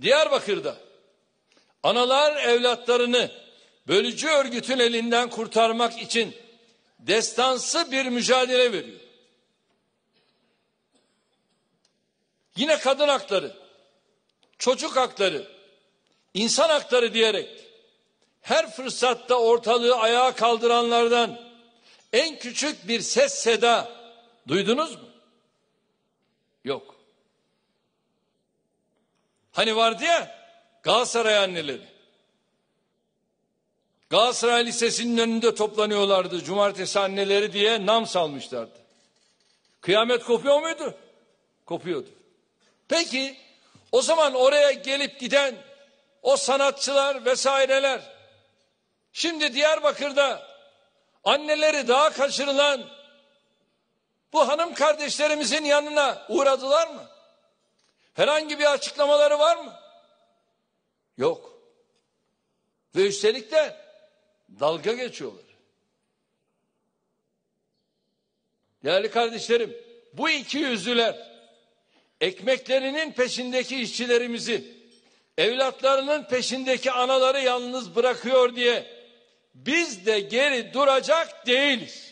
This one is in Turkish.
Diyarbakır'da analar evlatlarını bölücü örgütün elinden kurtarmak için destansı bir mücadele veriyor. Yine kadın hakları, çocuk hakları, insan hakları diyerek her fırsatta ortalığı ayağa kaldıranlardan en küçük bir ses seda duydunuz mu? Yok. Hani vardı ya Galatasaray anneleri. Galatasaray Lisesi'nin önünde toplanıyorlardı cumartesi anneleri diye nam salmışlardı. Kıyamet kopuyor muydu? Kopuyordu. Peki o zaman oraya gelip giden o sanatçılar vesaireler şimdi Diyarbakır'da anneleri daha kaçırılan bu hanım kardeşlerimizin yanına uğradılar mı? Herhangi bir açıklamaları var mı? Yok. Ve üstelik de dalga geçiyorlar. Değerli kardeşlerim, bu iki yüzlüler ekmeklerinin peşindeki işçilerimizi, evlatlarının peşindeki anaları yalnız bırakıyor diye biz de geri duracak değiliz.